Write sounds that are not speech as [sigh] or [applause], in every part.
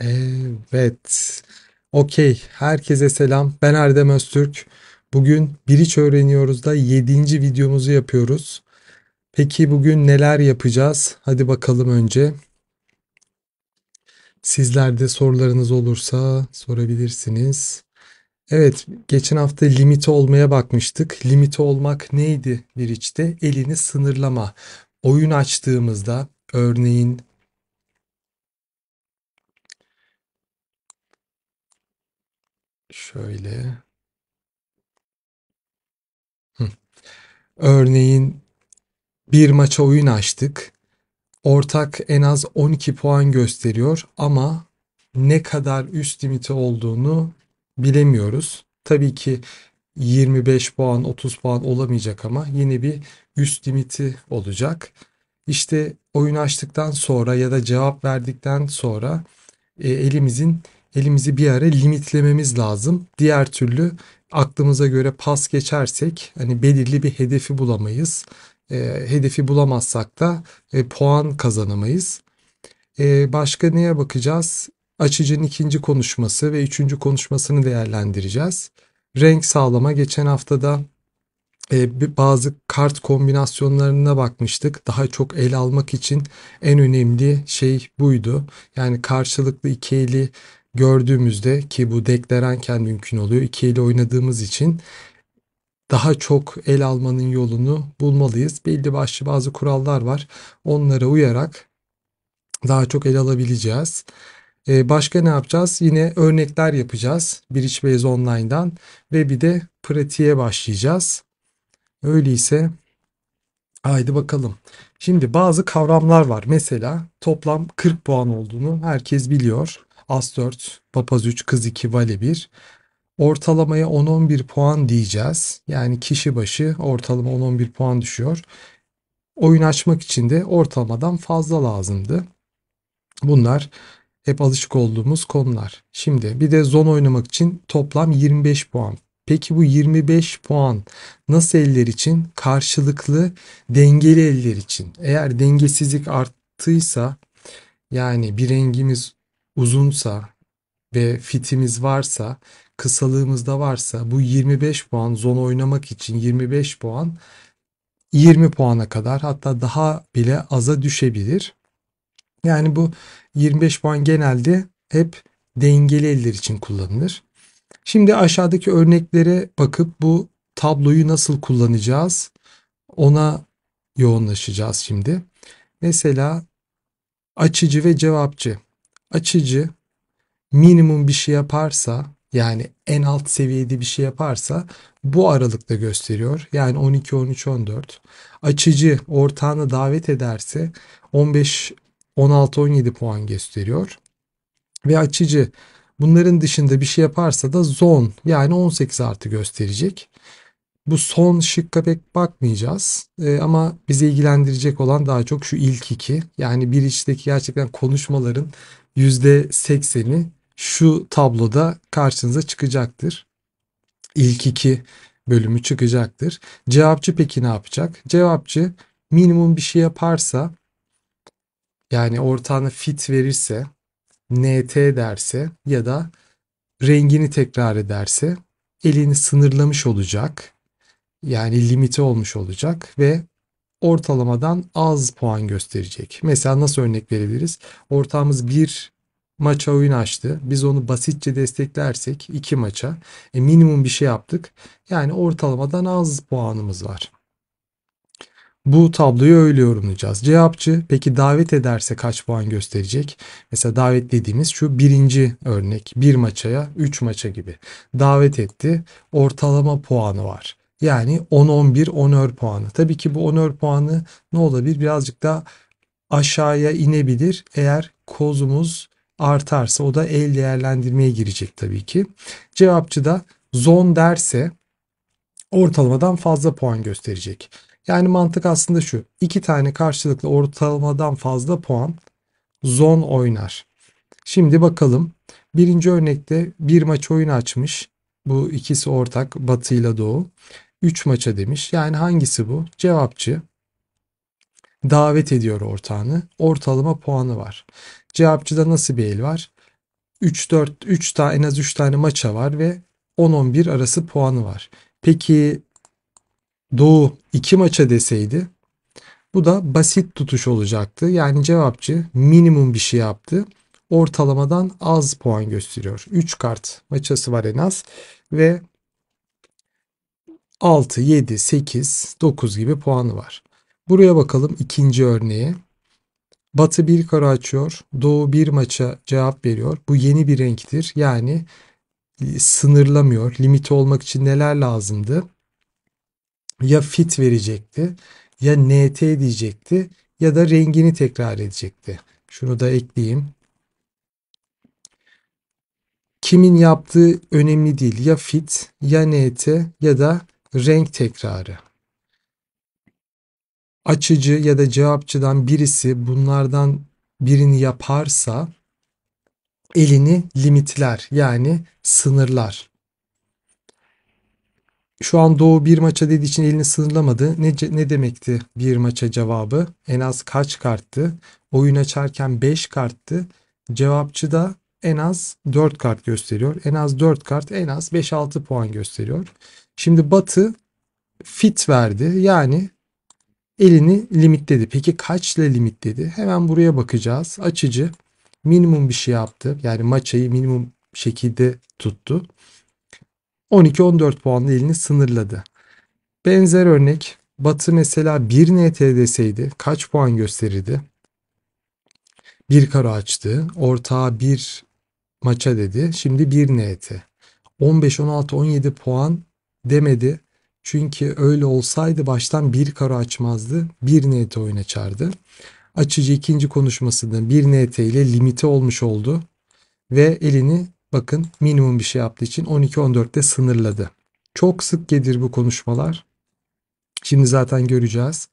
Evet. Okey. Herkese selam. Ben Erdem Öztürk. Bugün Biriç öğreniyoruz da 7. videomuzu yapıyoruz. Peki bugün neler yapacağız? Hadi bakalım önce. Sizlerde sorularınız olursa sorabilirsiniz. Evet, geçen hafta limite olmaya bakmıştık. Limite olmak neydi Biriç'te? Elini sınırlama. Oyun açtığımızda örneğin Şöyle. Örneğin bir maça oyun açtık. Ortak en az 12 puan gösteriyor ama ne kadar üst limiti olduğunu bilemiyoruz. Tabii ki 25 puan, 30 puan olamayacak ama yine bir üst limiti olacak. İşte oyun açtıktan sonra ya da cevap verdikten sonra e, elimizin elimizi bir yere limitlememiz lazım. Diğer türlü aklımıza göre pas geçersek hani belirli bir hedefi bulamayız. E, hedefi bulamazsak da e, puan kazanamayız. E, başka neye bakacağız? Açıcının ikinci konuşması ve üçüncü konuşmasını değerlendireceğiz. Renk sağlama geçen haftada e, bazı kart kombinasyonlarına bakmıştık. Daha çok el almak için en önemli şey buydu. Yani karşılıklı iki eli gördüğümüzde ki bu deklerenken mümkün oluyor. 2 eli oynadığımız için daha çok el almanın yolunu bulmalıyız. Belli başlı bazı kurallar var. Onlara uyarak daha çok el alabileceğiz. Ee, başka ne yapacağız? Yine örnekler yapacağız. Bridgebase Online'dan ve bir de pratiğe başlayacağız. Öyleyse haydi bakalım. Şimdi bazı kavramlar var. Mesela toplam 40 puan olduğunu herkes biliyor. As 4, papaz 3, kız 2, vale 1. Ortalamaya 10-11 puan diyeceğiz. Yani kişi başı ortalama 10-11 puan düşüyor. Oyun açmak için de ortalamadan fazla lazımdı. Bunlar hep alışık olduğumuz konular. Şimdi bir de zon oynamak için toplam 25 puan. Peki bu 25 puan nasıl eller için? Karşılıklı dengeli eller için. Eğer dengesizlik arttıysa yani bir rengimiz uzunsa ve fitimiz varsa, kısalığımız da varsa bu 25 puan zon oynamak için 25 puan 20 puana kadar hatta daha bile aza düşebilir. Yani bu 25 puan genelde hep dengeli eller için kullanılır. Şimdi aşağıdaki örneklere bakıp bu tabloyu nasıl kullanacağız ona yoğunlaşacağız şimdi. Mesela açıcı ve cevapçı açıcı minimum bir şey yaparsa yani en alt seviyede bir şey yaparsa bu aralıkta gösteriyor. Yani 12, 13, 14. Açıcı ortağını davet ederse 15, 16, 17 puan gösteriyor. Ve açıcı bunların dışında bir şey yaparsa da zon yani 18 artı gösterecek. Bu son şıkka pek bakmayacağız ee, ama bizi ilgilendirecek olan daha çok şu ilk iki. Yani bir içteki gerçekten konuşmaların %80'i şu tabloda karşınıza çıkacaktır. İlk iki bölümü çıkacaktır. Cevapçı peki ne yapacak? Cevapçı minimum bir şey yaparsa yani ortağına fit verirse, NT derse ya da rengini tekrar ederse elini sınırlamış olacak. Yani limiti olmuş olacak ve ortalamadan az puan gösterecek. Mesela nasıl örnek verebiliriz? Ortağımız bir maça oyun açtı. Biz onu basitçe desteklersek iki maça e, minimum bir şey yaptık. Yani ortalamadan az puanımız var. Bu tabloyu öyle yorumlayacağız. Cevapçı peki davet ederse kaç puan gösterecek? Mesela davet dediğimiz şu birinci örnek. Bir maçaya, üç maça gibi. Davet etti. Ortalama puanı var. Yani 10-11 onör puanı. Tabii ki bu onör puanı ne olabilir? Birazcık daha aşağıya inebilir. Eğer kozumuz artarsa o da el değerlendirmeye girecek tabii ki. Cevapçı da zon derse ortalamadan fazla puan gösterecek. Yani mantık aslında şu. iki tane karşılıklı ortalamadan fazla puan zon oynar. Şimdi bakalım. Birinci örnekte bir maç oyun açmış. Bu ikisi ortak Batı ile Doğu. 3 maça demiş. Yani hangisi bu? Cevapçı davet ediyor ortağını. Ortalama puanı var. Cevapçıda nasıl bir el var? 3 4 3 tane en az 3 tane maça var ve 10 11 arası puanı var. Peki Doğu 2 maça deseydi bu da basit tutuş olacaktı. Yani cevapçı minimum bir şey yaptı ortalamadan az puan gösteriyor. 3 kart maçası var en az ve 6, 7, 8, 9 gibi puanı var. Buraya bakalım ikinci örneğe. Batı bir kara açıyor. Doğu bir maça cevap veriyor. Bu yeni bir renktir. Yani e, sınırlamıyor. limit olmak için neler lazımdı? Ya fit verecekti ya NT diyecekti ya da rengini tekrar edecekti. Şunu da ekleyeyim. Kimin yaptığı önemli değil. Ya fit ya NT ya da renk tekrarı. Açıcı ya da cevapçıdan birisi bunlardan birini yaparsa elini limitler yani sınırlar. Şu an Doğu bir maça dediği için elini sınırlamadı. Ne, ne demekti bir maça cevabı? En az kaç karttı? Oyun açarken 5 karttı. Cevapçı da en az 4 kart gösteriyor. En az 4 kart en az 5-6 puan gösteriyor. Şimdi Batı fit verdi. Yani elini limitledi. Peki kaç ile limitledi? Hemen buraya bakacağız. Açıcı minimum bir şey yaptı. Yani maçayı minimum şekilde tuttu. 12-14 puanla elini sınırladı. Benzer örnek Batı mesela 1 NT deseydi kaç puan gösterirdi? Bir karo açtı. Ortağı 1 maça dedi. Şimdi 1 NT. 15, 16, 17 puan demedi. Çünkü öyle olsaydı baştan bir karo açmazdı. 1 NT oyuna çağırdı. Açıcı ikinci konuşmasında 1 NT ile limite olmuş oldu. Ve elini bakın minimum bir şey yaptığı için 12-14'te sınırladı. Çok sık gelir bu konuşmalar. Şimdi zaten göreceğiz.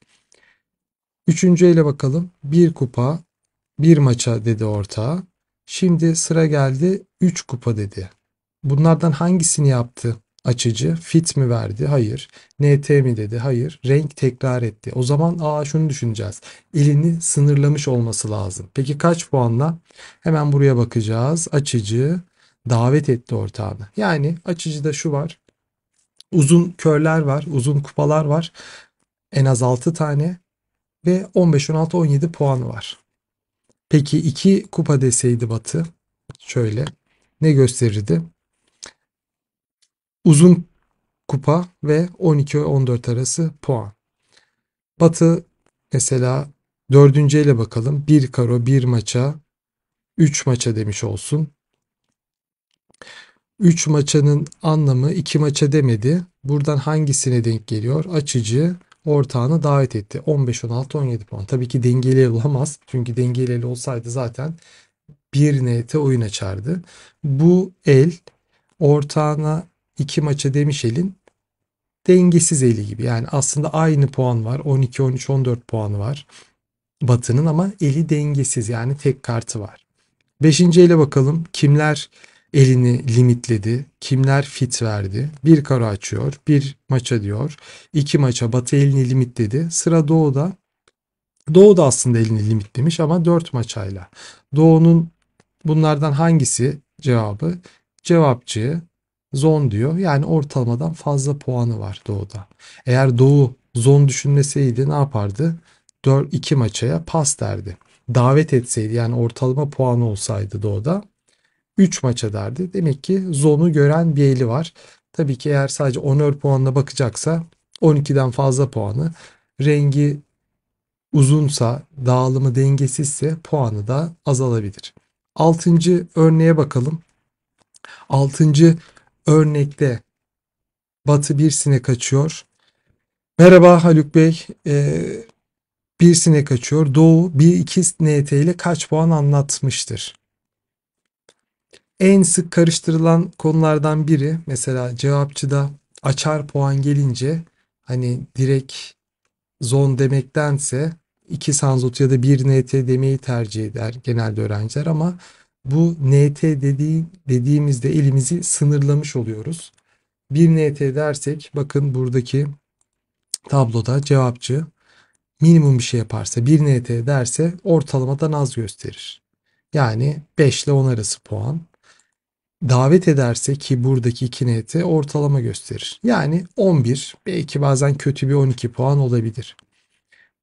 Üçüncü ele bakalım. Bir kupa, bir maça dedi ortağa. Şimdi sıra geldi 3 kupa dedi. Bunlardan hangisini yaptı? Açıcı fit mi verdi? Hayır. NT mi dedi? Hayır. Renk tekrar etti. O zaman aa şunu düşüneceğiz. Elini sınırlamış olması lazım. Peki kaç puanla? Hemen buraya bakacağız. Açıcı davet etti ortağını. Yani açıcıda şu var. Uzun körler var. Uzun kupalar var. En az 6 tane. Ve 15, 16, 17 puan var. Peki iki kupa deseydi Batı şöyle ne gösterirdi? Uzun kupa ve 12-14 arası puan. Batı mesela dördüncüyle bakalım. Bir karo bir maça 3 maça demiş olsun. 3 maçanın anlamı 2 maça demedi. Buradan hangisine denk geliyor? Açıcı ortağını davet etti. 15, 16, 17 puan. Tabii ki dengeli olamaz. Çünkü dengeli olsaydı zaten bir nete oyun açardı. Bu el ortağına iki maça demiş elin dengesiz eli gibi. Yani aslında aynı puan var. 12, 13, 14 puanı var. Batı'nın ama eli dengesiz yani tek kartı var. Beşinci ele bakalım. Kimler elini limitledi. Kimler fit verdi? Bir kara açıyor, bir maça diyor. İki maça batı elini limitledi. Sıra doğuda. Doğu da aslında elini limitlemiş ama dört maçayla. Doğu'nun bunlardan hangisi cevabı? Cevapçı zon diyor. Yani ortalamadan fazla puanı var Doğu'da. Eğer Doğu zon düşünmeseydi ne yapardı? 4 2 maçaya pas derdi. Davet etseydi yani ortalama puanı olsaydı Doğu'da 3 maç ederdi. Demek ki zonu gören bir eli var. Tabii ki eğer sadece onör puanına bakacaksa 12'den fazla puanı. Rengi uzunsa, dağılımı dengesizse puanı da azalabilir. 6. örneğe bakalım. 6. örnekte Batı bir sinek açıyor. Merhaba Haluk Bey. Ee, bir sinek açıyor. Doğu 1-2 NT ile kaç puan anlatmıştır? en sık karıştırılan konulardan biri mesela cevapçıda açar puan gelince hani direkt zon demektense iki sansot ya da bir NT demeyi tercih eder genelde öğrenciler ama bu NT dediği, dediğimizde elimizi sınırlamış oluyoruz. Bir NT dersek bakın buradaki tabloda cevapçı minimum bir şey yaparsa bir NT derse ortalamadan az gösterir. Yani 5 ile 10 arası puan davet ederse ki buradaki iki neti ortalama gösterir. Yani 11 belki bazen kötü bir 12 puan olabilir.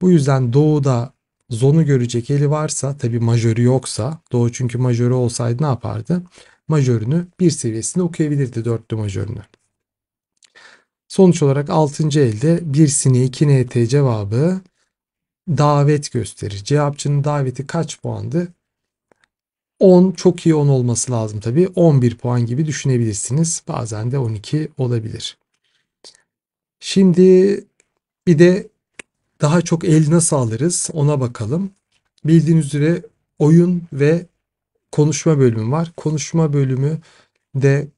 Bu yüzden doğuda zonu görecek eli varsa tabi majörü yoksa doğu çünkü majörü olsaydı ne yapardı? Majörünü bir seviyesinde okuyabilirdi dörtlü majörünü. Sonuç olarak 6. elde bir sine 2 nt cevabı davet gösterir. Cevapçının daveti kaç puandı? 10 çok iyi 10 olması lazım tabi. 11 puan gibi düşünebilirsiniz. Bazen de 12 olabilir. Şimdi bir de daha çok el nasıl alırız ona bakalım. Bildiğiniz üzere oyun ve konuşma bölümü var. Konuşma bölümü de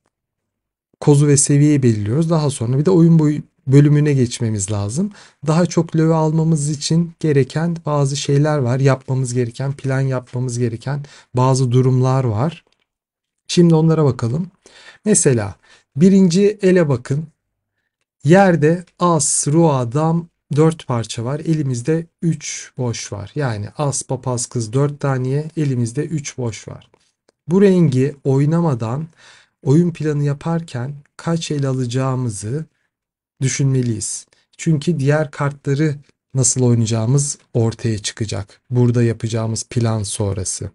kozu ve seviyeyi belirliyoruz. Daha sonra bir de oyun boyu bölümüne geçmemiz lazım. Daha çok löve almamız için gereken bazı şeyler var. Yapmamız gereken, plan yapmamız gereken bazı durumlar var. Şimdi onlara bakalım. Mesela birinci ele bakın. Yerde as, rua, dam dört parça var. Elimizde üç boş var. Yani as, papaz, kız dört taneye elimizde üç boş var. Bu rengi oynamadan oyun planı yaparken kaç el alacağımızı düşünmeliyiz. Çünkü diğer kartları nasıl oynayacağımız ortaya çıkacak. Burada yapacağımız plan sonrası.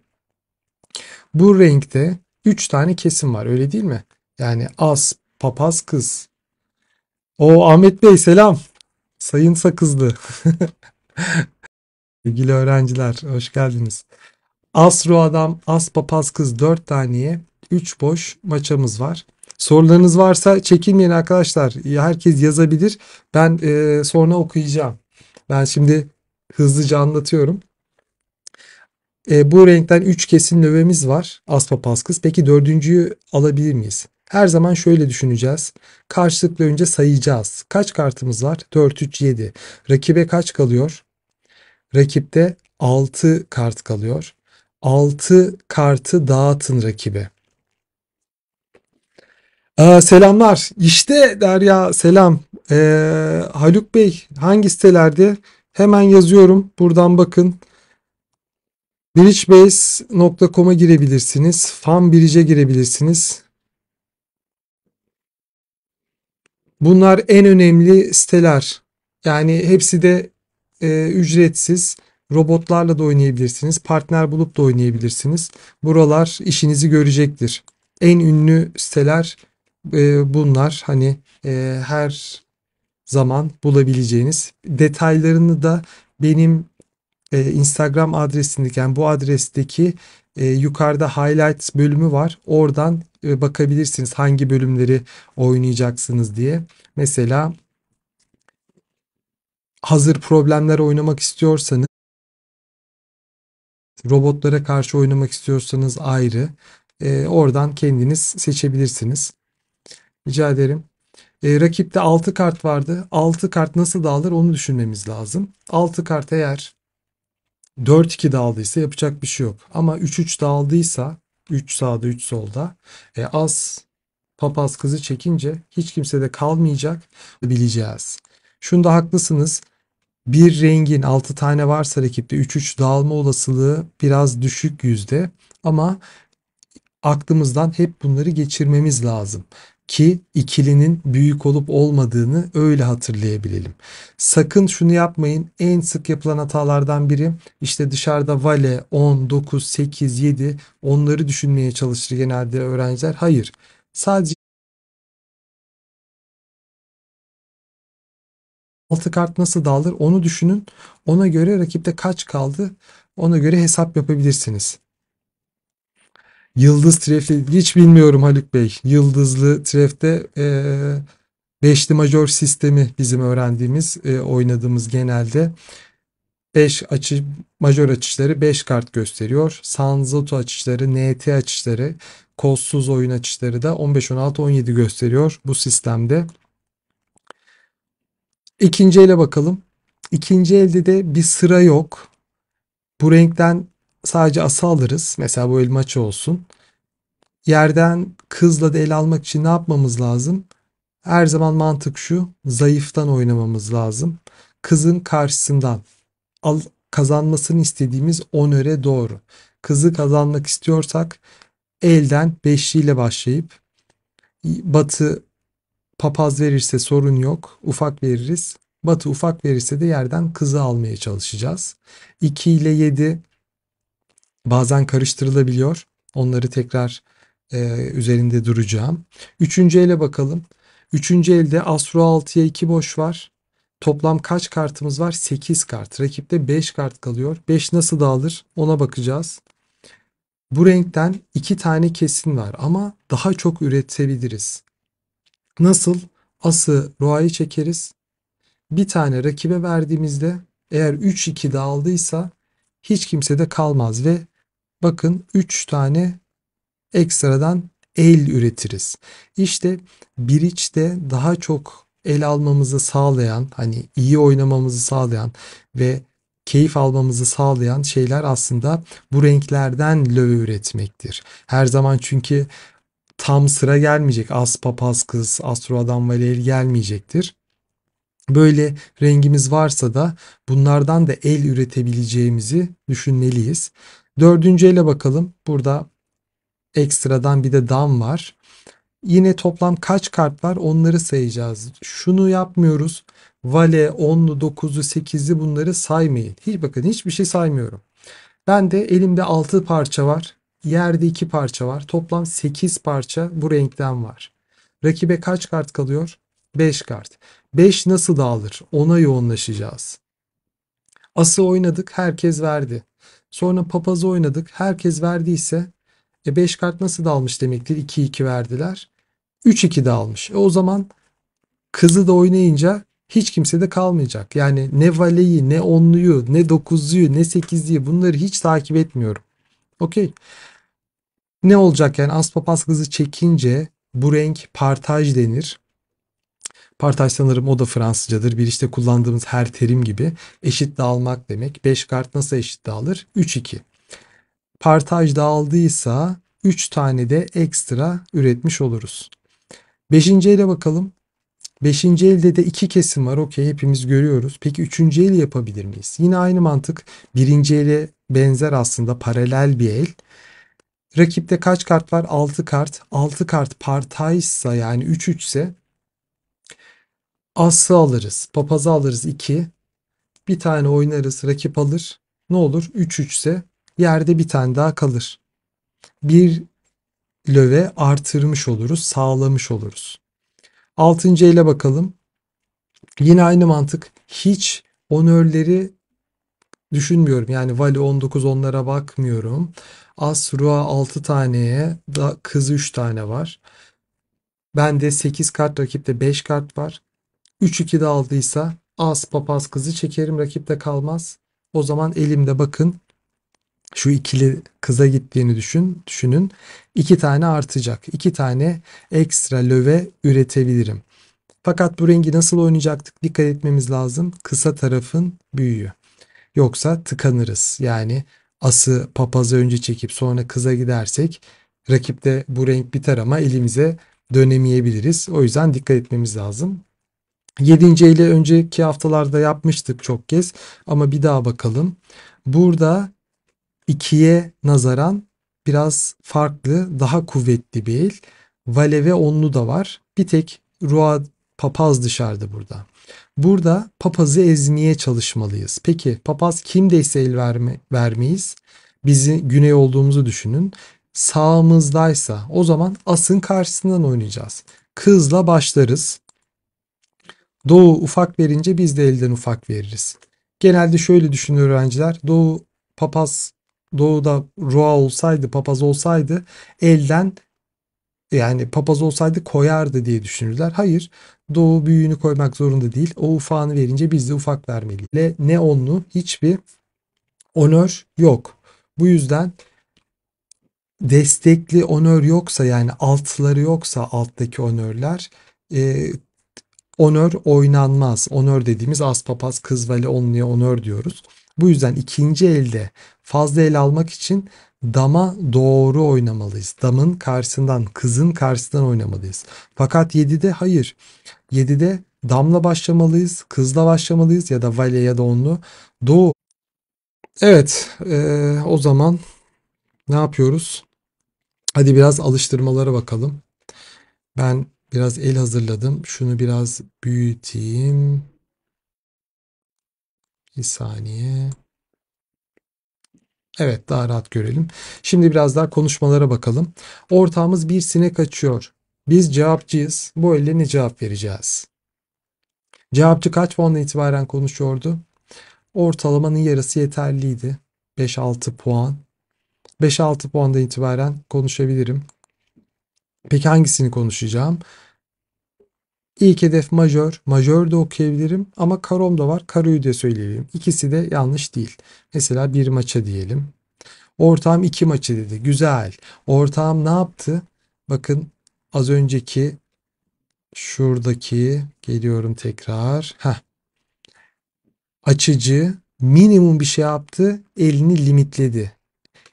Bu renkte 3 tane kesim var öyle değil mi? Yani as, papaz kız. O Ahmet Bey selam. Sayın Sakızlı. [laughs] Sevgili öğrenciler hoş geldiniz. As ru adam, as papaz kız 4 taneye 3 boş maçamız var. Sorularınız varsa çekinmeyin arkadaşlar. Herkes yazabilir. Ben e, sonra okuyacağım. Ben şimdi hızlıca anlatıyorum. E, bu renkten 3 kesin növemiz var. Aspa paskız. Peki dördüncüyü alabilir miyiz? Her zaman şöyle düşüneceğiz. Karşılıklı önce sayacağız. Kaç kartımız var? 4, 3, 7. Rakibe kaç kalıyor? Rakipte 6 kart kalıyor. 6 kartı dağıtın rakibe. Ee, selamlar. İşte Derya selam. Ee, Haluk Bey hangi sitelerde? Hemen yazıyorum. Buradan bakın. Bridgebase.com'a girebilirsiniz. Fanbridge'e girebilirsiniz. Bunlar en önemli siteler. Yani hepsi de e, ücretsiz. Robotlarla da oynayabilirsiniz. Partner bulup da oynayabilirsiniz. Buralar işinizi görecektir. En ünlü siteler ee, bunlar hani e, her zaman bulabileceğiniz detaylarını da benim e, Instagram adresindeki yani bu adresteki e, yukarıda highlight bölümü var. Oradan bakabilirsiniz hangi bölümleri oynayacaksınız diye. Mesela hazır problemler oynamak istiyorsanız robotlara karşı oynamak istiyorsanız ayrı. oradan kendiniz seçebilirsiniz. Rica ederim. E, rakipte 6 kart vardı. 6 kart nasıl dağılır onu düşünmemiz lazım. 6 kart eğer 4-2 dağıldıysa yapacak bir şey yok. Ama 3-3 dağıldıysa 3 sağda 3 solda e, az papaz kızı çekince hiç kimse de kalmayacak bileceğiz. Şunda haklısınız. Bir rengin 6 tane varsa rakipte 3-3 dağılma olasılığı biraz düşük yüzde. Ama aklımızdan hep bunları geçirmemiz lazım ki ikilinin büyük olup olmadığını öyle hatırlayabilelim. Sakın şunu yapmayın. En sık yapılan hatalardan biri işte dışarıda vale 10, 9, 8, 7 onları düşünmeye çalışır genelde öğrenciler. Hayır. Sadece 6 kart nasıl dağılır onu düşünün. Ona göre rakipte kaç kaldı ona göre hesap yapabilirsiniz. Yıldız trefi hiç bilmiyorum Haluk Bey. Yıldızlı trefte e, beşli majör sistemi bizim öğrendiğimiz, e, oynadığımız genelde. 5 açı majör açışları 5 kart gösteriyor. Sanzato açışları, NT açışları, kolsuz oyun açışları da 15 16 17 gösteriyor bu sistemde. İkinci ele bakalım. İkinci elde de bir sıra yok. Bu renkten sadece asa alırız. Mesela bu el maçı olsun. Yerden kızla da el almak için ne yapmamız lazım? Her zaman mantık şu. Zayıftan oynamamız lazım. Kızın karşısından al, kazanmasını istediğimiz onöre doğru. Kızı kazanmak istiyorsak elden beşliyle başlayıp batı papaz verirse sorun yok. Ufak veririz. Batı ufak verirse de yerden kızı almaya çalışacağız. 2 ile 7 bazen karıştırılabiliyor. Onları tekrar e, üzerinde duracağım. Üçüncü ele bakalım. Üçüncü elde Asro 6'ya 2 boş var. Toplam kaç kartımız var? 8 kart. Rakipte 5 kart kalıyor. 5 nasıl dağılır? Ona bakacağız. Bu renkten 2 tane kesin var ama daha çok üretebiliriz. Nasıl? Ası Roa'yı çekeriz. Bir tane rakibe verdiğimizde eğer 3-2 dağıldıysa hiç kimse de kalmaz ve bakın 3 tane ekstradan el üretiriz. İşte biriçte daha çok el almamızı sağlayan, hani iyi oynamamızı sağlayan ve keyif almamızı sağlayan şeyler aslında bu renklerden löve üretmektir. Her zaman çünkü tam sıra gelmeyecek. Az papaz kız, astro adam valeri gelmeyecektir. Böyle rengimiz varsa da bunlardan da el üretebileceğimizi düşünmeliyiz. Dördüncü ele bakalım. Burada ekstradan bir de dam var. Yine toplam kaç kart var onları sayacağız. Şunu yapmıyoruz. Vale, 10'lu, 9'lu, 8'li bunları saymayın. Hiç bakın hiçbir şey saymıyorum. Ben de elimde 6 parça var. Yerde 2 parça var. Toplam 8 parça bu renkten var. Rakibe kaç kart kalıyor? 5 kart. 5 nasıl dağılır? Ona yoğunlaşacağız. Ası oynadık herkes verdi. Sonra papazı oynadık. Herkes verdiyse e kart nasıl dalmış demektir? 2-2 verdiler. 3-2 dalmış. E o zaman kızı da oynayınca hiç kimse de kalmayacak. Yani ne valeyi, ne onluyu, ne dokuzluyu, ne sekizliyi bunları hiç takip etmiyorum. Okey. Ne olacak yani as papaz kızı çekince bu renk partaj denir. Partaj sanırım o da Fransızcadır. Bir işte kullandığımız her terim gibi eşit dağılmak demek. 5 kart nasıl eşit dağılır? 3-2. Partaj dağıldıysa 3 tane de ekstra üretmiş oluruz. Beşinci ele bakalım. Beşinci elde de iki kesim var. Okey hepimiz görüyoruz. Peki üçüncü el yapabilir miyiz? Yine aynı mantık. Birinci ele benzer aslında paralel bir el. Rakipte kaç kart var? 6 kart. 6 kart partaysa yani 3-3 ise Ası alırız. Papazı alırız 2. Bir tane oynarız. Rakip alır. Ne olur? 3-3 ise yerde bir tane daha kalır. Bir löve artırmış oluruz. Sağlamış oluruz. Altıncı ele bakalım. Yine aynı mantık. Hiç onörleri düşünmüyorum. Yani vali 19 onlara bakmıyorum. As rua 6 taneye da kız 3 tane var. Bende 8 kart rakipte 5 kart var. 3-2'de aldıysa as papaz kızı çekerim rakipte kalmaz. O zaman elimde bakın şu ikili kıza gittiğini düşün, düşünün. İki tane artacak. iki tane ekstra löve üretebilirim. Fakat bu rengi nasıl oynayacaktık dikkat etmemiz lazım. Kısa tarafın büyüğü. Yoksa tıkanırız. Yani ası papazı önce çekip sonra kıza gidersek rakipte bu renk biter ama elimize dönemeyebiliriz. O yüzden dikkat etmemiz lazım. 7. ile önceki haftalarda yapmıştık çok kez ama bir daha bakalım. Burada 2'ye nazaran biraz farklı, daha kuvvetli bir el. Vale ve onlu da var. Bir tek Rua papaz dışarıda burada. Burada papazı ezmeye çalışmalıyız. Peki papaz kimdeyse el verme, vermeyiz. Bizi güney olduğumuzu düşünün. Sağımızdaysa o zaman asın karşısından oynayacağız. Kızla başlarız. Doğu ufak verince biz de elden ufak veririz. Genelde şöyle düşünür öğrenciler. Doğu papaz, doğuda Rua olsaydı, papaz olsaydı elden yani papaz olsaydı koyardı diye düşünürler. Hayır. Doğu büyüğünü koymak zorunda değil. O ufağını verince biz de ufak vermeli. Ve ne onlu hiçbir onör yok. Bu yüzden destekli onör yoksa yani altları yoksa alttaki onörler e, Onör oynanmaz. Onör dediğimiz aspapaz kız vali onluya onör diyoruz. Bu yüzden ikinci elde fazla el almak için dama doğru oynamalıyız. Damın karşısından, kızın karşısından oynamalıyız. Fakat 7'de hayır. 7'de damla başlamalıyız, kızla başlamalıyız ya da vale ya da onlu. Doğu. Evet, ee, o zaman ne yapıyoruz? Hadi biraz alıştırmalara bakalım. Ben Biraz el hazırladım. Şunu biraz büyüteyim. Bir saniye. Evet daha rahat görelim. Şimdi biraz daha konuşmalara bakalım. Ortağımız bir sinek açıyor. Biz cevapçıyız. Bu elle ne cevap vereceğiz? Cevapçı kaç puanla itibaren konuşuyordu? Ortalamanın yarısı yeterliydi. 5-6 puan. 5-6 puanda itibaren konuşabilirim. Peki hangisini konuşacağım? İlk hedef majör. Majör de okuyabilirim ama karom da var. Karoyu da söyleyebilirim. İkisi de yanlış değil. Mesela bir maça diyelim. Ortağım iki maçı dedi. Güzel. Ortağım ne yaptı? Bakın az önceki şuradaki geliyorum tekrar. Heh. Açıcı minimum bir şey yaptı. Elini limitledi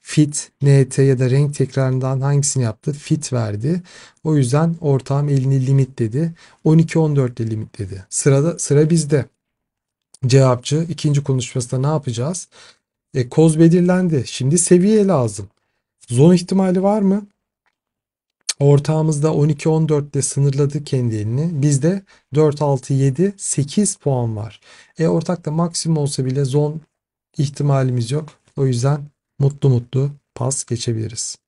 fit, nt ya da renk tekrarından hangisini yaptı? Fit verdi. O yüzden ortağım elini limitledi. 12-14 ile limitledi. Sırada, sıra bizde. Cevapçı ikinci konuşmasında ne yapacağız? E, koz belirlendi. Şimdi seviye lazım. Zon ihtimali var mı? Ortağımız da 12-14 ile sınırladı kendi elini. Bizde 4-6-7-8 puan var. E ortak da maksimum olsa bile zon ihtimalimiz yok. O yüzden mutlu mutlu pas geçebiliriz.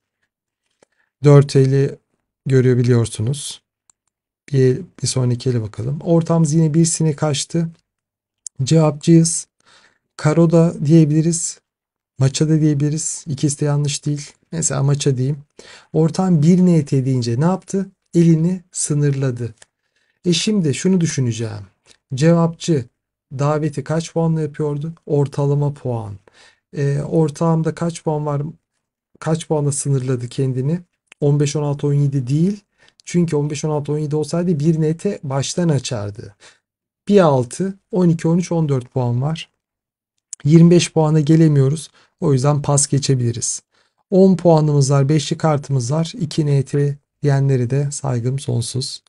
4 eli görüyor biliyorsunuz. Bir, bir sonraki ele bakalım. Ortamız yine bir sine kaçtı. Cevapçıyız. Karo da diyebiliriz. Maça da diyebiliriz. İkisi de yanlış değil. Mesela maça diyeyim. Ortam bir NT deyince ne yaptı? Elini sınırladı. E şimdi şunu düşüneceğim. Cevapçı daveti kaç puanla yapıyordu? Ortalama puan. E, ortağımda kaç puan var? Kaç puanla sınırladı kendini? 15, 16, 17 değil. Çünkü 15, 16, 17 olsaydı bir nete baştan açardı. 1 6, 12, 13, 14 puan var. 25 puana gelemiyoruz. O yüzden pas geçebiliriz. 10 puanımız var, 5'li kartımız var. 2 NT diyenleri de saygım sonsuz.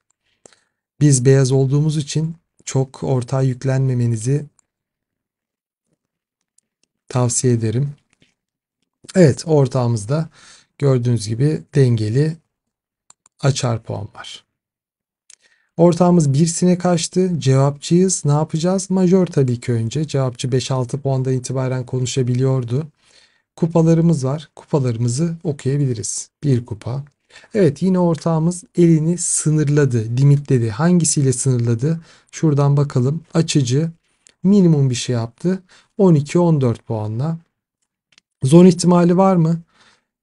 Biz beyaz olduğumuz için çok ortağa yüklenmemenizi tavsiye ederim. Evet ortağımızda gördüğünüz gibi dengeli açar puan var. Ortağımız birsine kaçtı. Cevapçıyız. Ne yapacağız? Major tabii ki önce. Cevapçı 5-6 puandan itibaren konuşabiliyordu. Kupalarımız var. Kupalarımızı okuyabiliriz. Bir kupa. Evet yine ortağımız elini sınırladı, limitledi. Hangisiyle sınırladı? Şuradan bakalım. Açıcı, minimum bir şey yaptı. 12-14 puanla. Zon ihtimali var mı?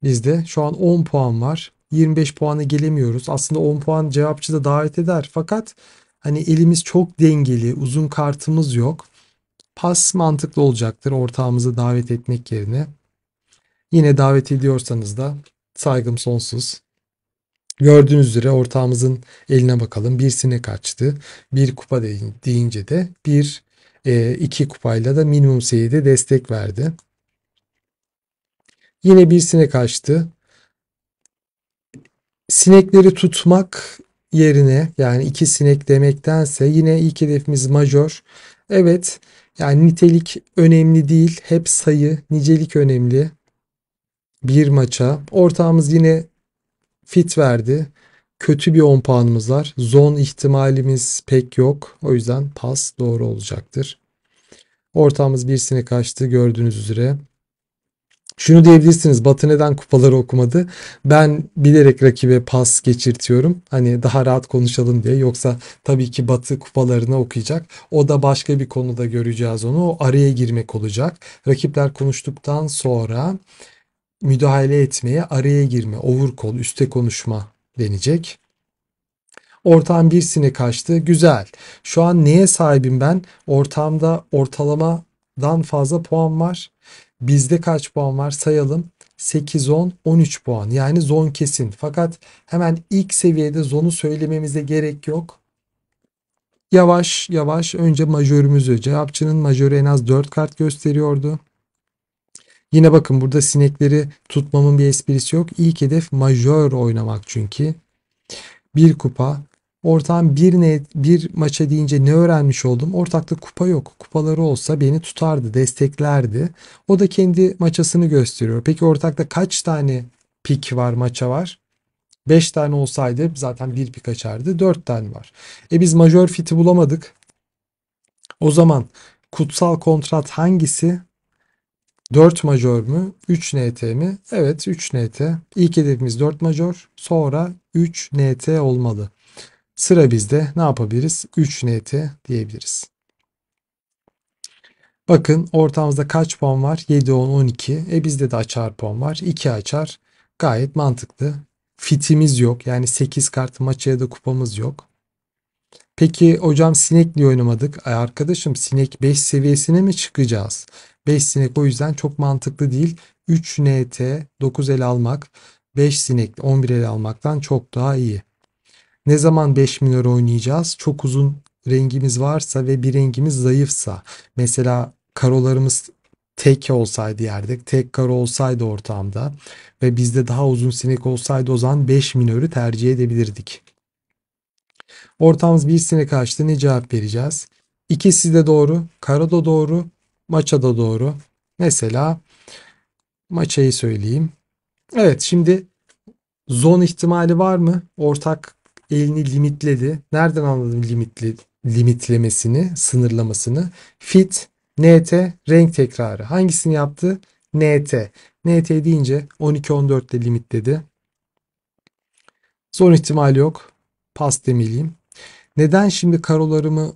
Bizde şu an 10 puan var. 25 puana gelemiyoruz. Aslında 10 puan cevapçı da davet eder. Fakat hani elimiz çok dengeli. Uzun kartımız yok. Pas mantıklı olacaktır ortağımızı davet etmek yerine. Yine davet ediyorsanız da saygım sonsuz. Gördüğünüz üzere ortağımızın eline bakalım. Bir sinek açtı. Bir kupa deyince de bir e, kupayla da minimum seviyede destek verdi. Yine bir sinek açtı. Sinekleri tutmak yerine yani iki sinek demektense yine ilk hedefimiz major. Evet yani nitelik önemli değil. Hep sayı, nicelik önemli. Bir maça. Ortağımız yine fit verdi kötü bir 10 puanımız var. Zon ihtimalimiz pek yok. O yüzden pas doğru olacaktır. Ortağımız bir sinek açtı gördüğünüz üzere. Şunu diyebilirsiniz Batı neden kupaları okumadı? Ben bilerek rakibe pas geçirtiyorum. Hani daha rahat konuşalım diye. Yoksa tabii ki Batı kupalarını okuyacak. O da başka bir konuda göreceğiz onu. O araya girmek olacak. Rakipler konuştuktan sonra müdahale etmeye araya girme, overcall, üste konuşma denecek. Ortam bir sine kaçtı. Güzel. Şu an neye sahibim ben? Ortamda ortalamadan fazla puan var. Bizde kaç puan var sayalım. 8, 10, 13 puan. Yani zon kesin. Fakat hemen ilk seviyede zonu söylememize gerek yok. Yavaş yavaş önce majörümüzü, cevapçının majörü en az 4 kart gösteriyordu. Yine bakın burada sinekleri tutmamın bir esprisi yok. İlk hedef majör oynamak çünkü. Bir kupa. Ortağım bir, ne, bir maça deyince ne öğrenmiş oldum? Ortakta kupa yok. Kupaları olsa beni tutardı, desteklerdi. O da kendi maçasını gösteriyor. Peki ortakta kaç tane pik var, maça var? 5 tane olsaydı zaten bir pik açardı. 4 tane var. E biz majör fiti bulamadık. O zaman kutsal kontrat hangisi? 4 majör mü? 3 NT mi? Evet 3 NT. İlk hedefimiz 4 majör. Sonra 3 NT olmalı. Sıra bizde ne yapabiliriz? 3 NT diyebiliriz. Bakın ortamızda kaç puan var? 7, 10, 12. E bizde de açar puan var. 2 açar. Gayet mantıklı. Fitimiz yok. Yani 8 kart maçı ya da kupamız yok. Peki hocam sinekli oynamadık. Ay arkadaşım sinek 5 seviyesine mi çıkacağız? 5 sinek o yüzden çok mantıklı değil. 3 NT 9 el almak 5 sinek 11 el almaktan çok daha iyi. Ne zaman 5 minör oynayacağız? Çok uzun rengimiz varsa ve bir rengimiz zayıfsa. Mesela karolarımız tek olsaydı yerdik. Tek karo olsaydı ortamda ve bizde daha uzun sinek olsaydı o zaman 5 minörü tercih edebilirdik. Ortağımız birisine kaçtı ne cevap vereceğiz? İkisi de doğru. Kara da doğru. Maça da doğru. Mesela maçayı söyleyeyim. Evet şimdi zon ihtimali var mı? Ortak elini limitledi. Nereden anladım limitli, limitlemesini, sınırlamasını? Fit, NT, renk tekrarı. Hangisini yaptı? NT. NT deyince 12-14'te limitledi. Zon ihtimali yok pas demeliyim. Neden şimdi karolarımı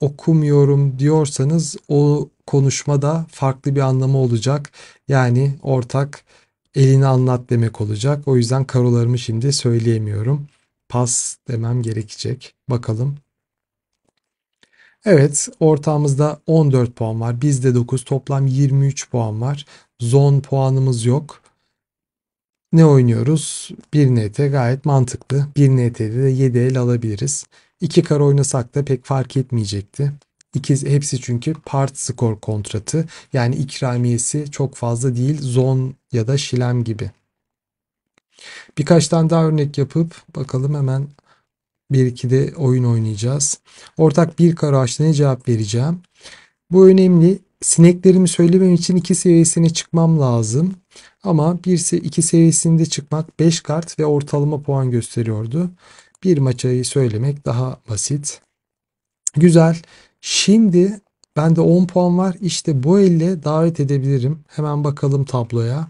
okumuyorum diyorsanız o konuşmada farklı bir anlamı olacak. Yani ortak elini anlat demek olacak. O yüzden karolarımı şimdi söyleyemiyorum. Pas demem gerekecek. Bakalım. Evet ortağımızda 14 puan var. Bizde 9 toplam 23 puan var. Zon puanımız yok. Ne oynuyoruz? 1 NT gayet mantıklı. 1 NT'de de 7 el alabiliriz. 2 kar oynasak da pek fark etmeyecekti. İkiz hepsi çünkü part score kontratı. Yani ikramiyesi çok fazla değil. Zon ya da şilem gibi. Birkaç tane daha örnek yapıp bakalım hemen bir iki de oyun oynayacağız. Ortak bir açtı ne cevap vereceğim. Bu önemli. Sineklerimi söylemem için iki seviyesine çıkmam lazım. Ama 1 2 seviyesinde çıkmak 5 kart ve ortalama puan gösteriyordu. Bir maçayı söylemek daha basit. Güzel. Şimdi bende 10 puan var. İşte bu elle davet edebilirim. Hemen bakalım tabloya.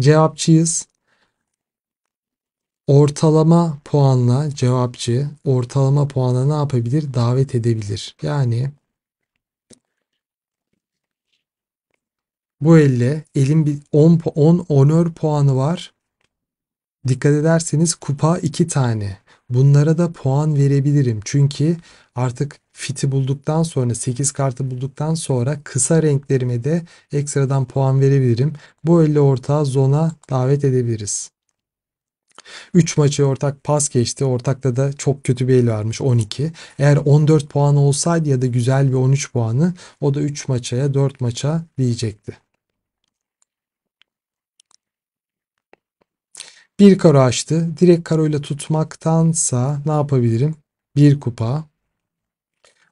Cevapçıyız. Ortalama puanla cevapçı ortalama puanla ne yapabilir? Davet edebilir. Yani Bu elle elin bir 10, 10 onör puanı var. Dikkat ederseniz kupa 2 tane. Bunlara da puan verebilirim. Çünkü artık fiti bulduktan sonra 8 kartı bulduktan sonra kısa renklerime de ekstradan puan verebilirim. Bu elle ortağı zona davet edebiliriz. 3 maçı ortak pas geçti. Ortakta da çok kötü bir el varmış 12. Eğer 14 puan olsaydı ya da güzel bir 13 puanı o da 3 maçaya 4 maça diyecekti. Bir karo açtı. Direkt karoyla tutmaktansa ne yapabilirim? Bir kupa.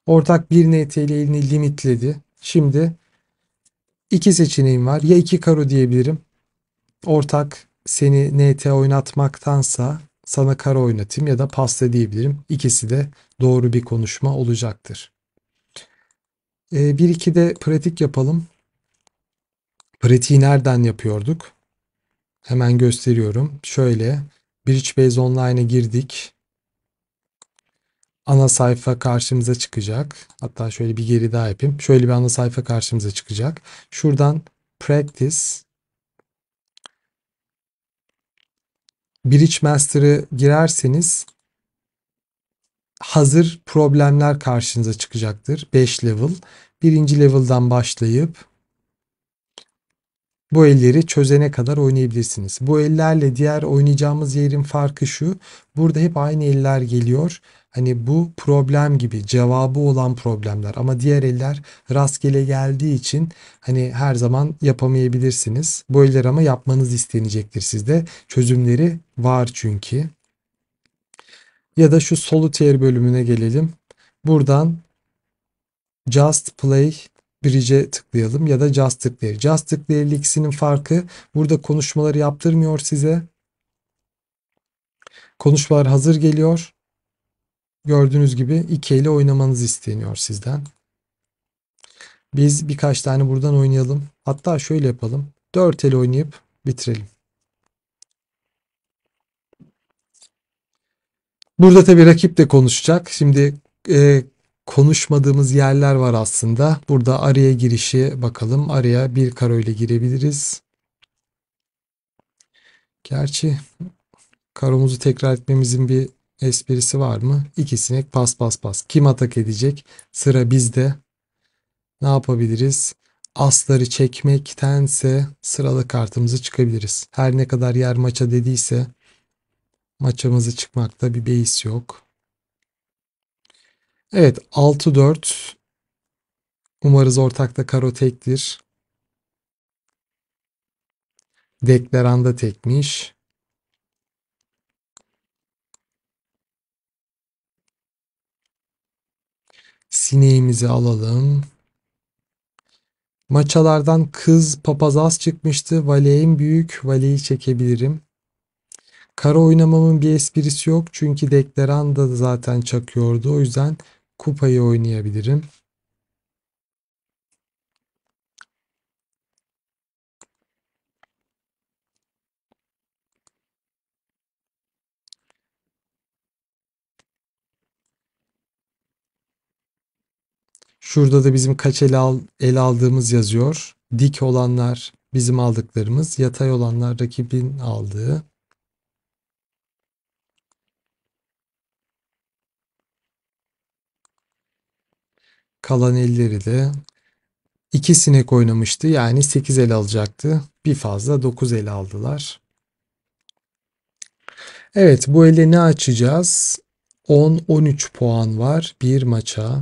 Ortak bir NT ile elini limitledi. Şimdi iki seçeneğim var. Ya iki karo diyebilirim. Ortak seni NT oynatmaktansa sana karo oynatayım ya da pasta diyebilirim. İkisi de doğru bir konuşma olacaktır. Ee, bir iki de pratik yapalım. Pratiği nereden yapıyorduk? Hemen gösteriyorum. Şöyle Bridgebase Online'a girdik. Ana sayfa karşımıza çıkacak. Hatta şöyle bir geri daha yapayım. Şöyle bir ana sayfa karşımıza çıkacak. Şuradan Practice Bridge Master'ı girerseniz hazır problemler karşınıza çıkacaktır. 5 level. Birinci level'dan başlayıp bu elleri çözene kadar oynayabilirsiniz. Bu ellerle diğer oynayacağımız yerin farkı şu. Burada hep aynı eller geliyor. Hani bu problem gibi cevabı olan problemler ama diğer eller rastgele geldiği için hani her zaman yapamayabilirsiniz. Bu eller ama yapmanız istenecektir sizde. Çözümleri var çünkü. Ya da şu solitaire bölümüne gelelim. Buradan Just Play Bridge'e tıklayalım ya da Just tıklayalım. Just tıklayalım ikisinin farkı burada konuşmaları yaptırmıyor size. Konuşmalar hazır geliyor. Gördüğünüz gibi iki ile oynamanız isteniyor sizden. Biz birkaç tane buradan oynayalım. Hatta şöyle yapalım. 4 el oynayıp bitirelim. Burada tabii rakip de konuşacak. Şimdi e, konuşmadığımız yerler var aslında. Burada araya girişi bakalım. Araya bir karo ile girebiliriz. Gerçi karomuzu tekrar etmemizin bir esprisi var mı? İki sinek pas pas pas. Kim atak edecek? Sıra bizde. Ne yapabiliriz? Asları çekmektense sıralı kartımızı çıkabiliriz. Her ne kadar yer maça dediyse maçamızı çıkmakta bir beis yok. Evet 6-4. Umarız ortakta karo tektir. Dekleranda tekmiş. Sineğimizi alalım. Maçalardan kız papaz az çıkmıştı. Valeyim büyük. Valeyi çekebilirim. Kara oynamamın bir esprisi yok. Çünkü Dekleran da zaten çakıyordu. O yüzden kupayı oynayabilirim. Şurada da bizim kaç el, al, el aldığımız yazıyor. Dik olanlar bizim aldıklarımız, yatay olanlar rakibin aldığı. Kalan elleri de 2 sinek oynamıştı. Yani 8 el alacaktı. Bir fazla 9 el aldılar. Evet bu ele ne açacağız? 10-13 puan var bir maça.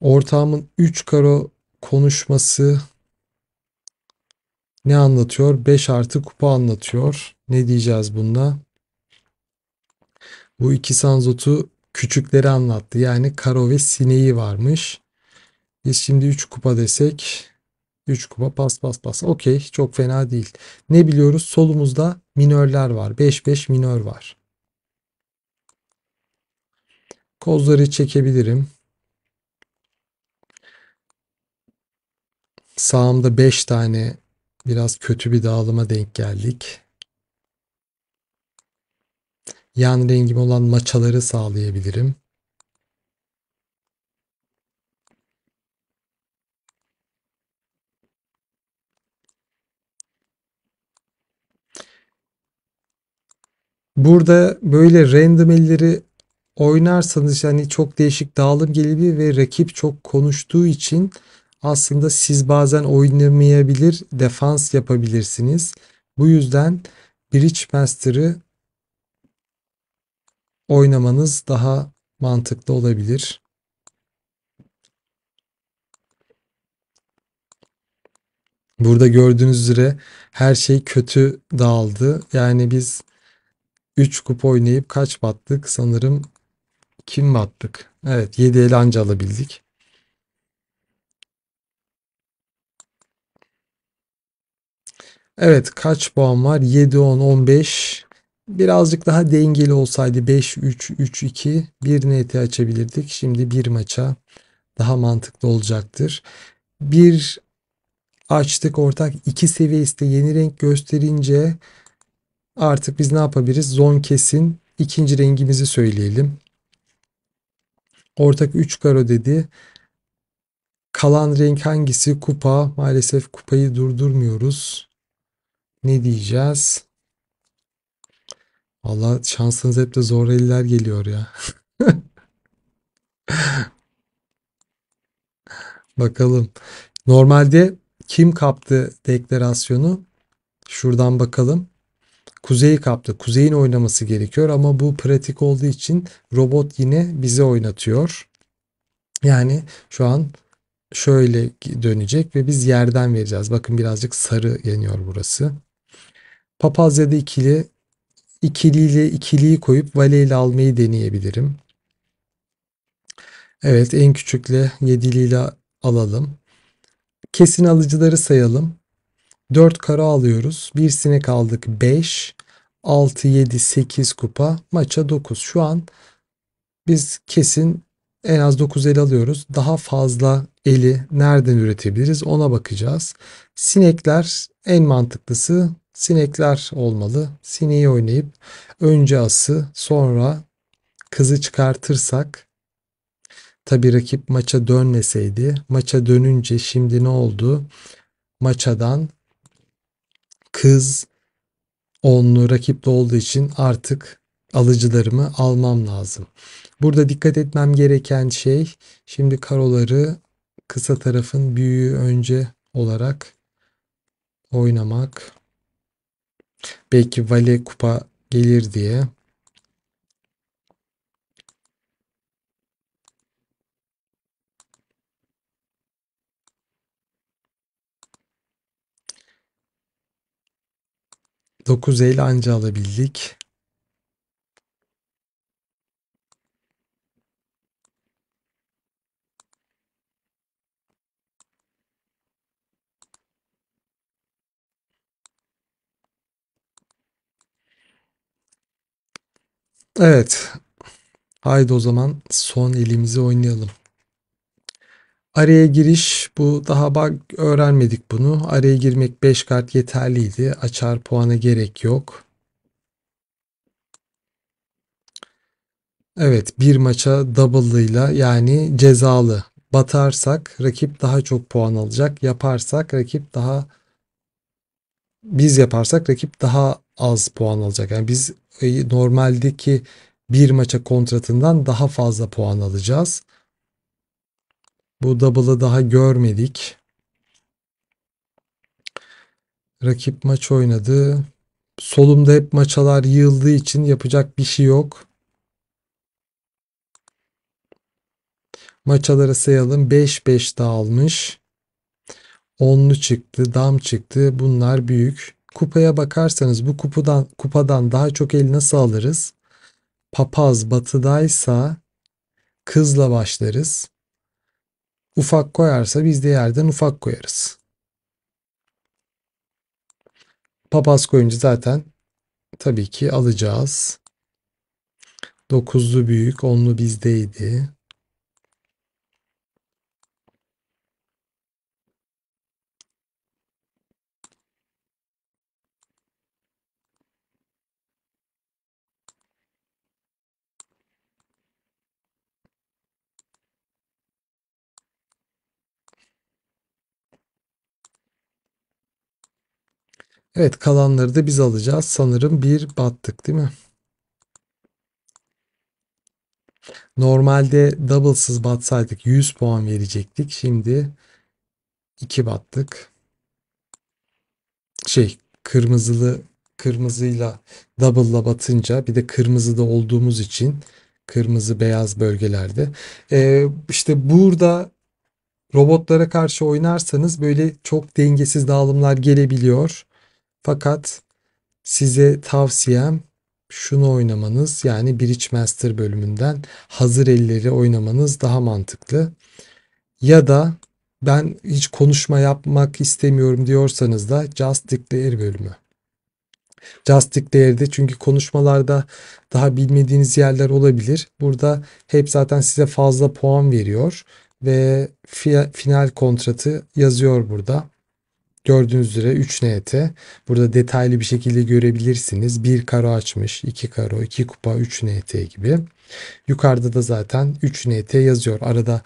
Ortağımın 3 karo konuşması ne anlatıyor? 5 artı kupa anlatıyor. Ne diyeceğiz bunda? Bu iki sanzotu küçükleri anlattı. Yani karo ve sineği varmış. Biz şimdi 3 kupa desek 3 kupa pas pas pas. Okey çok fena değil. Ne biliyoruz? Solumuzda minörler var. 5-5 minör var. Kozları çekebilirim. Sağımda 5 tane biraz kötü bir dağılıma denk geldik yan rengim olan maçaları sağlayabilirim. Burada böyle random elleri oynarsanız yani çok değişik dağılım gelebilir ve rakip çok konuştuğu için aslında siz bazen oynamayabilir, defans yapabilirsiniz. Bu yüzden Bridge Master'ı oynamanız daha mantıklı olabilir. Burada gördüğünüz üzere her şey kötü dağıldı. Yani biz 3 kup oynayıp kaç battık? Sanırım kim battık? Evet 7 el anca alabildik. Evet kaç puan var? 7, 10, 15, birazcık daha dengeli olsaydı 5-3-3-2 bir neti açabilirdik. Şimdi bir maça daha mantıklı olacaktır. Bir açtık ortak iki seviyesinde yeni renk gösterince artık biz ne yapabiliriz? Zon kesin ikinci rengimizi söyleyelim. Ortak 3 karo dedi. Kalan renk hangisi? Kupa. Maalesef kupayı durdurmuyoruz. Ne diyeceğiz? Allah şansınız hep de zor eller geliyor ya. [laughs] bakalım. Normalde kim kaptı deklarasyonu? Şuradan bakalım. Kuzey kaptı. Kuzey'in oynaması gerekiyor ama bu pratik olduğu için robot yine bize oynatıyor. Yani şu an şöyle dönecek ve biz yerden vereceğiz. Bakın birazcık sarı yeniyor burası. Papaz ya da ikili ikiliyle ikiliyi koyup valeyle almayı deneyebilirim. Evet en küçükle yediliyle alalım. Kesin alıcıları sayalım. 4 kara alıyoruz. Bir sinek aldık 5. 6, 7, 8 kupa. Maça 9. Şu an biz kesin en az 9 el alıyoruz. Daha fazla eli nereden üretebiliriz ona bakacağız. Sinekler en mantıklısı sinekler olmalı. Sineği oynayıp önce ası sonra kızı çıkartırsak tabi rakip maça dönmeseydi maça dönünce şimdi ne oldu? Maçadan kız onlu rakipte olduğu için artık alıcılarımı almam lazım. Burada dikkat etmem gereken şey şimdi karoları kısa tarafın büyüğü önce olarak oynamak. Belki Vale Kupa gelir diye. Dokuz el anca alabildik. Evet. Haydi o zaman son elimizi oynayalım. Araya giriş bu daha bak öğrenmedik bunu. Araya girmek 5 kart yeterliydi. Açar puana gerek yok. Evet bir maça double'ıyla yani cezalı batarsak rakip daha çok puan alacak. Yaparsak rakip daha biz yaparsak rakip daha az puan alacak. Yani biz normaldeki bir maça kontratından daha fazla puan alacağız. Bu double'ı daha görmedik. Rakip maç oynadı. Solumda hep maçalar yığıldığı için yapacak bir şey yok. Maçaları sayalım. 5-5 dağılmış. 10'lu çıktı, dam çıktı. Bunlar büyük kupaya bakarsanız bu kupadan, kupadan daha çok el nasıl alırız? Papaz batıdaysa kızla başlarız. Ufak koyarsa biz de yerden ufak koyarız. Papaz koyunca zaten tabii ki alacağız. Dokuzlu büyük, onlu bizdeydi. Evet kalanları da biz alacağız. Sanırım bir battık değil mi? Normalde double'sız batsaydık 100 puan verecektik. Şimdi 2 battık. Şey kırmızılı kırmızıyla double'la batınca bir de kırmızıda olduğumuz için kırmızı beyaz bölgelerde. Ee, işte burada robotlara karşı oynarsanız böyle çok dengesiz dağılımlar gelebiliyor. Fakat size tavsiyem şunu oynamanız yani Bridge Master bölümünden hazır elleri oynamanız daha mantıklı. Ya da ben hiç konuşma yapmak istemiyorum diyorsanız da Just Declare bölümü. Just Declare'de çünkü konuşmalarda daha bilmediğiniz yerler olabilir. Burada hep zaten size fazla puan veriyor ve final kontratı yazıyor burada. Gördüğünüz üzere 3 NT. Burada detaylı bir şekilde görebilirsiniz. 1 karo açmış, 2 karo, 2 kupa, 3 NT gibi. Yukarıda da zaten 3 NT yazıyor. Arada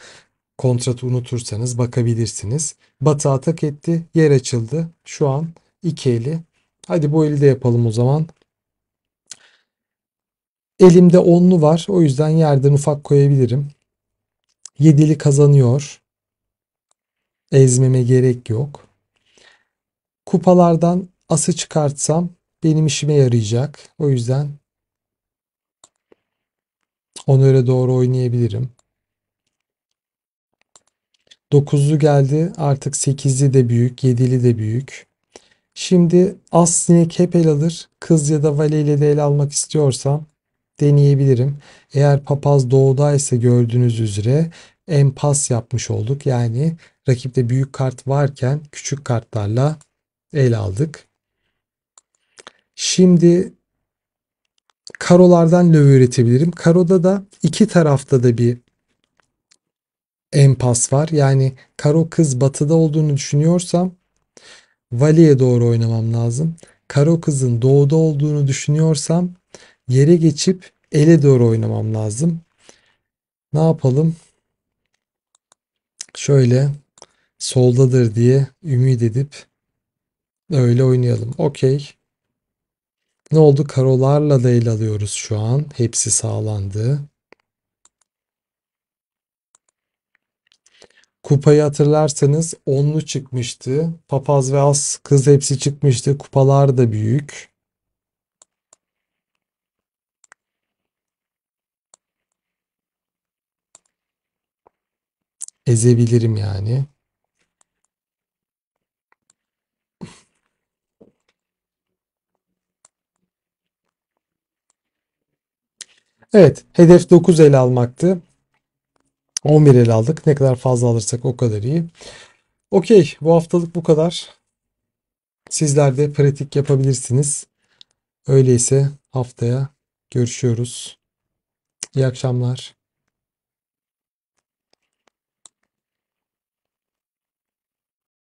kontratı unutursanız bakabilirsiniz. Batı atak etti, yer açıldı. Şu an 2 eli. Hadi bu eli de yapalım o zaman. Elimde onlu var. O yüzden yerden ufak koyabilirim. Yedili kazanıyor. Ezmeme gerek yok. Kupalardan ası çıkartsam benim işime yarayacak. O yüzden onu öyle doğru oynayabilirim. 9'lu geldi. Artık 8'li de büyük, 7'li de büyük. Şimdi as sinek hep el alır. Kız ya da vale ile de el almak istiyorsam deneyebilirim. Eğer papaz doğudaysa gördüğünüz üzere en pas yapmış olduk. Yani rakipte büyük kart varken küçük kartlarla ele aldık. Şimdi karolardan löve üretebilirim. Karoda da iki tarafta da bir empas var. Yani karo kız batıda olduğunu düşünüyorsam valiye doğru oynamam lazım. Karo kızın doğuda olduğunu düşünüyorsam yere geçip ele doğru oynamam lazım. Ne yapalım? Şöyle soldadır diye ümit edip Öyle oynayalım. Okey. Ne oldu? Karolarla da el alıyoruz şu an. Hepsi sağlandı. Kupayı hatırlarsanız onlu çıkmıştı. Papaz ve az kız hepsi çıkmıştı. Kupalar da büyük. Ezebilirim yani. Evet hedef 9 el almaktı. 11 el aldık. Ne kadar fazla alırsak o kadar iyi. Okey bu haftalık bu kadar. Sizler de pratik yapabilirsiniz. Öyleyse haftaya görüşüyoruz. İyi akşamlar.